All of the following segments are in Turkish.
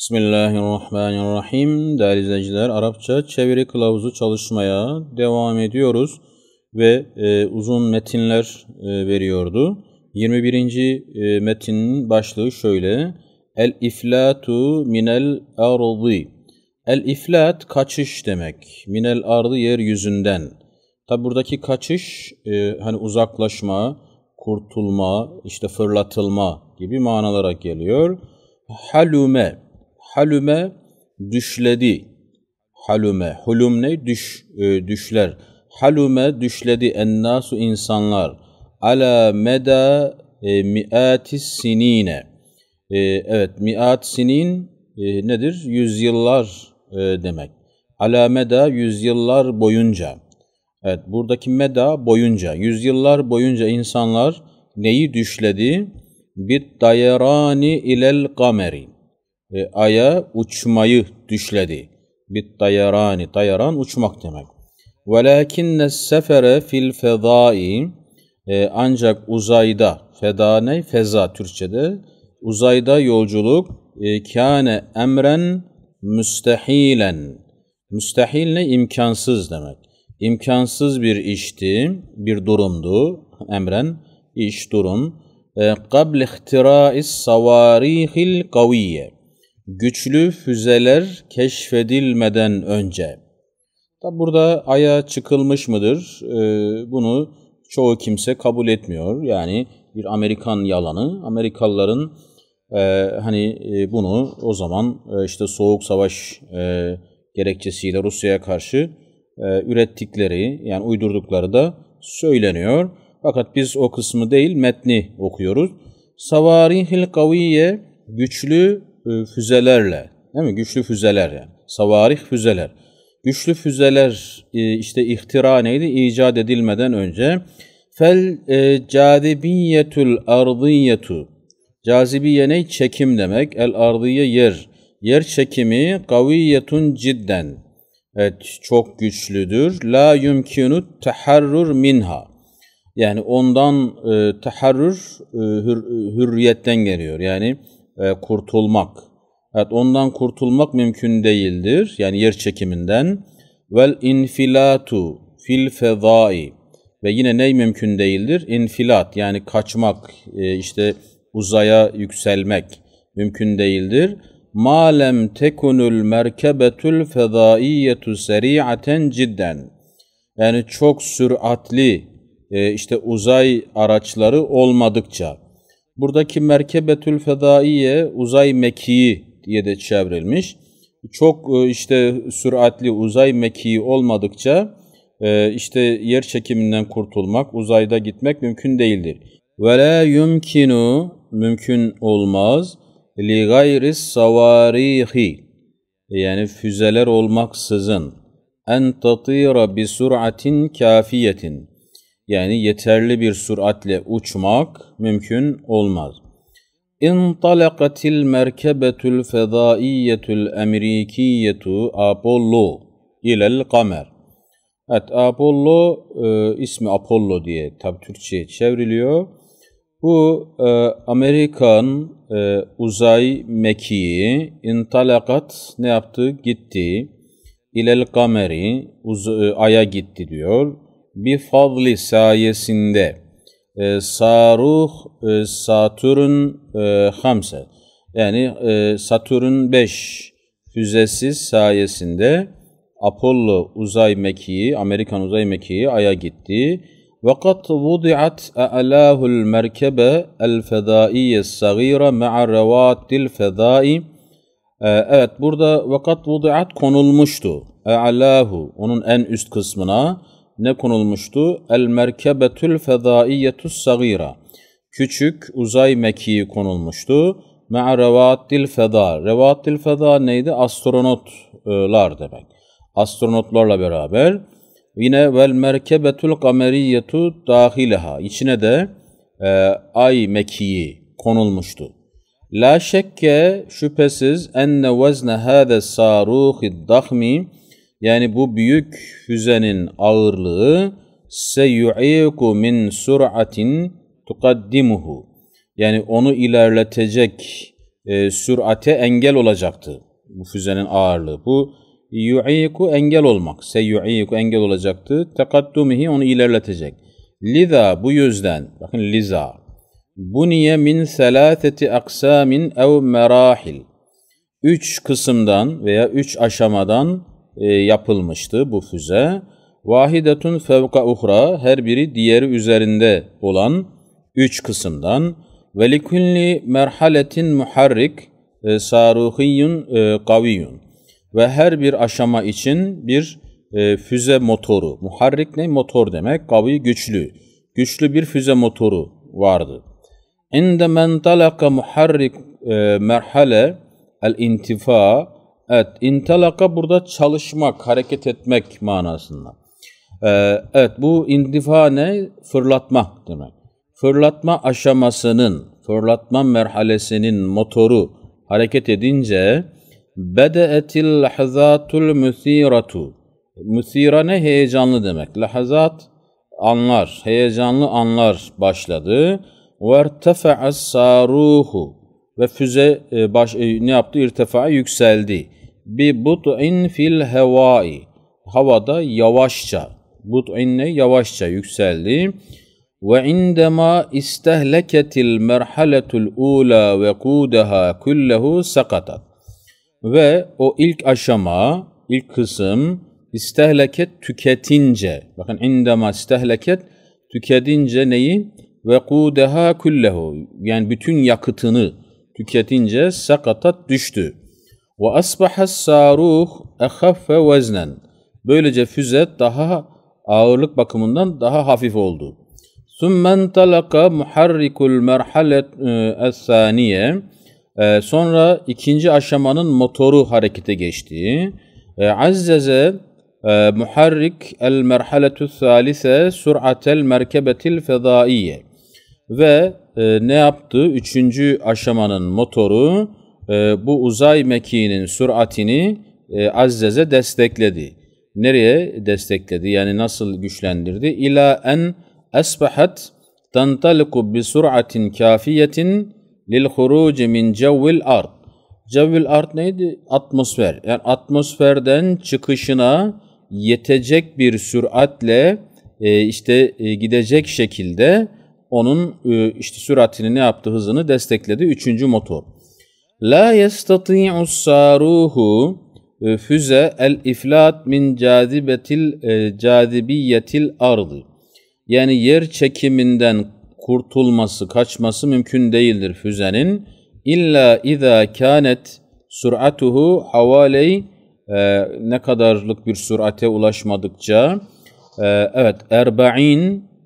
Bismillahirrahmanirrahim. Değerli izleyiciler, Arapça çeviri kılavuzu çalışmaya devam ediyoruz ve e, uzun metinler e, veriyordu. 21. E, metinin başlığı şöyle. El iflatu minel ardı. El iflat kaçış demek. Minel ardı yeryüzünden. Tabi buradaki kaçış e, hani uzaklaşma, kurtulma, işte fırlatılma gibi manalara geliyor. Halume Halüme düşledi. Halüme. Hulum ne? Düş, e, düşler. Halüme düşledi ennasu insanlar. Ala meda e, miatis sinine. E, evet miat sinin e, nedir? Yüzyıllar e, demek. Ala meda yüzyıllar boyunca. Evet buradaki meda boyunca. Yüzyıllar boyunca insanlar neyi düşledi? Bit dayerani ilel kameri e, aya uçmayı düşledi. Bit dayarani, tayaran uçmak demek. Velakinne sefere fil fedai e, ancak uzayda feda ne? Feza Türkçe'de. Uzayda yolculuk e, kâne emren müstehilen. Müstehil ne? imkansız demek. İmkansız bir işti, bir durumdu. Emren, iş, durum. E, Kabl ihtirais savarihil kaviye güçlü füzeler keşfedilmeden önce. Tabi burada aya çıkılmış mıdır? Ee, bunu çoğu kimse kabul etmiyor. Yani bir Amerikan yalanı. Amerikalıların e, hani e, bunu o zaman e, işte soğuk savaş e, gerekçesiyle Rusya'ya karşı ürettikleri yani uydurdukları da söyleniyor. Fakat biz o kısmı değil metni okuyoruz. Savarihil kaviye güçlü e, füzelerle, değil mi? Güçlü füzeler yani. Savarih füzeler. Güçlü füzeler e, işte ihtira neydi? İcat edilmeden önce fel e, cadibiyetül ardiyetu Cazibiye ne? Çekim demek. El ardiye yer. Yer çekimi kaviyetun cidden. Evet çok güçlüdür. La yumkinu taharrur minha. Yani ondan e, taharrur e, hür, e, hürriyetten geliyor. Yani e, kurtulmak. Evet ondan kurtulmak mümkün değildir. Yani yer çekiminden. Vel infilatu fil fezai. Ve yine ne mümkün değildir? İnfilat yani kaçmak, e, işte uzaya yükselmek mümkün değildir. Malem lem tekunul merkebetül fezaiyetu seri'aten cidden. Yani çok süratli e, işte uzay araçları olmadıkça Buradaki merkebetül fedaiye uzay mekiği diye de çevrilmiş. Çok e, işte süratli uzay mekiği olmadıkça e, işte yer çekiminden kurtulmak, uzayda gitmek mümkün değildir. Ve la yumkinu mümkün olmaz li gayris savarihi yani füzeler olmaksızın en tatira bi sur'atin kafiyetin yani yeterli bir süratle uçmak mümkün olmaz. اِنْطَلَقَتِ الْمَرْكَبَةُ الْفَضَائِيَّةُ الْاَمْرِيكِيَّةُ Apollo ilel kamer. Evet, Apollo e, ismi Apollo diye tabi Türkçe'ye çevriliyor. Bu e, Amerikan e, uzay mekiği intalakat ne yaptı? Gitti. İlel kameri uz- e, aya gitti diyor bir fadli sayesinde e, saruh e, Satürn e, hamse yani e, Satürn 5 füzesi sayesinde Apollo uzay mekiği, Amerikan uzay mekiği Ay'a gitti. وَقَدْ وُضِعَتْ merkebe الْمَرْكَبَ الْفَدَائِيَ الصَّغِيرَ مَعَ رَوَاتِ الْفَدَائِ e, Evet burada vakat vudiat konulmuştu. E'alahu onun en üst kısmına ne konulmuştu? El merkebetül fezaiyetus sagira. Küçük uzay mekiği konulmuştu. Me'a revatil feda. Revatil feda neydi? Astronotlar demek. Astronotlarla beraber. Yine vel merkebetül kameriyetu dahileha. İçine de e, ay mekiği konulmuştu. La şekke şüphesiz enne vezne hâde sâruhid dahmi yani bu büyük füzenin ağırlığı seyu'iku min sur'atin tukaddimuhu. Yani onu ilerletecek e, sürate engel olacaktı bu füzenin ağırlığı. Bu yu'iku engel olmak. Seyu'iku engel olacaktı. Tekaddumihi onu ilerletecek. Liza bu yüzden. Bakın liza. Bu niye min selâseti aksamin ev merahil. Üç kısımdan veya üç aşamadan e, yapılmıştı bu füze. Vahidetun fevka uhra her biri diğeri üzerinde olan üç kısımdan ve likulli merhaletin muharrik e, saruhiyun saruhiyyun e, ve her bir aşama için bir füze motoru. Muharrik ne? Motor demek. Kavi güçlü. Güçlü bir füze motoru vardı. İnde men talaka muharrik merhale el intifa Evet, intalaka burada çalışmak, hareket etmek manasında. Ee, evet, bu indifa ne? Fırlatma demek. Fırlatma aşamasının, fırlatma merhalesinin motoru hareket edince bede'etil lahzatul müthiratu. Müthira ne? Heyecanlı demek. Lahzat anlar, heyecanlı anlar başladı. Vertefe'as saruhu ve füze e, baş, e, ne yaptı? İrtefa yükseldi bi but'in fil hevai. Havada yavaşça. But'in ne? Yavaşça yükseldi. Ve indema istehleketil merhaletul ula ve kudaha kullehu sakatat. Ve o ilk aşama, ilk kısım istehleket tüketince. Bakın indema istehleket tüketince neyi? Ve kudeha kullehu. Yani bütün yakıtını tüketince sakatat düştü. Ve asbaha saruh ehaffe veznen. Böylece füze daha ağırlık bakımından daha hafif oldu. Summen talaka muharrikul merhalet esaniye e, Sonra ikinci aşamanın motoru harekete geçti. E, azzeze e, muharrik el merhaletu salise sur'atel merkebetil fedaiye. Ve ne yaptı? Üçüncü aşamanın motoru e, bu uzay mekiğinin süratini e, Azzez'e destekledi. Nereye destekledi? Yani nasıl güçlendirdi? İla en esbehet tantaliku bi sur'atin kafiyetin lil huruci min cevvil ard. Cevvil ard neydi? Atmosfer. Yani atmosferden çıkışına yetecek bir süratle e, işte e, gidecek şekilde onun e, işte süratini ne yaptı hızını destekledi. Üçüncü motor. La yestati'u saruhu e, füze el iflat min cadibetil e, cadibiyetil ardı. Yani yer çekiminden kurtulması, kaçması mümkün değildir füzenin. İlla izâ kânet sur'atuhu havaley e, ne kadarlık bir sürate ulaşmadıkça e, evet 40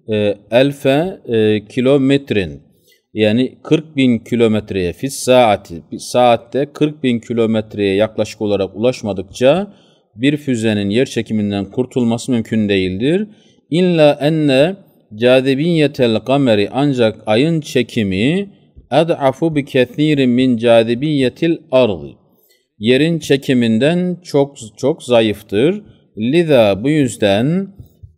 e, elfe e, kilometrin yani 40 bin kilometreye fis saati saatte 40 bin kilometreye yaklaşık olarak ulaşmadıkça bir füzenin yer çekiminden kurtulması mümkün değildir. İlla enne cadibiyetel kameri ancak ayın çekimi ed'afu bi kethirin min cadibiyetil ardı. Yerin çekiminden çok çok zayıftır. Liza bu yüzden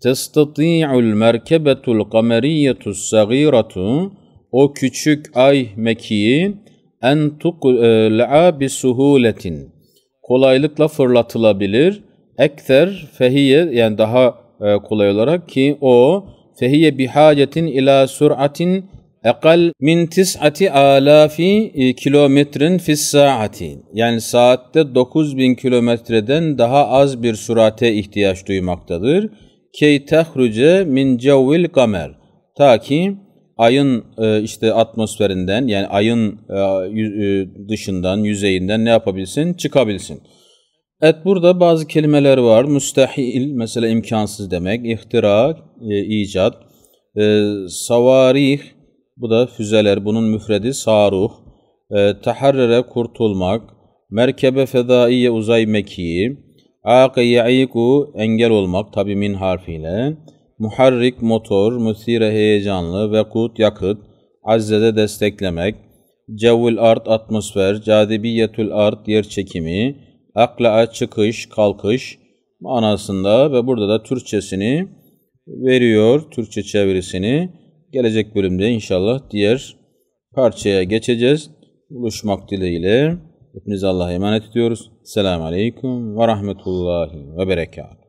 testati'ul merkebetul kameriyyetus sagiratu o küçük ay mekiği en tukla e, bi suhuletin kolaylıkla fırlatılabilir. Ekter fehiye yani daha e, kolay olarak ki o fehiye bi bihacetin ila suratin ekal min tis'ati alafi e, kilometrin fis saati. Yani saatte 9000 kilometreden daha az bir surate ihtiyaç duymaktadır. Key tehruce min cevvil kamer. Ta ki ayın e, işte atmosferinden yani ayın e, e, dışından, yüzeyinden ne yapabilsin? Çıkabilsin. Evet burada bazı kelimeler var. Müstehil mesela imkansız demek. İhtira, e, icat. E, savarih bu da füzeler. Bunun müfredi saruh. E, taharrere kurtulmak. Merkebe fedaiye uzay mekiği. Aqe engel olmak tabi min harfiyle muharrik motor, müsire heyecanlı, vekut yakıt, aczede desteklemek, cevul art atmosfer, cadibiyetül art yer çekimi, aklaa çıkış, kalkış manasında ve burada da Türkçesini veriyor, Türkçe çevirisini. Gelecek bölümde inşallah diğer parçaya geçeceğiz. Buluşmak dileğiyle. Hepinize Allah'a emanet ediyoruz. Selamun Aleyküm ve Rahmetullahi ve Berekatuhu.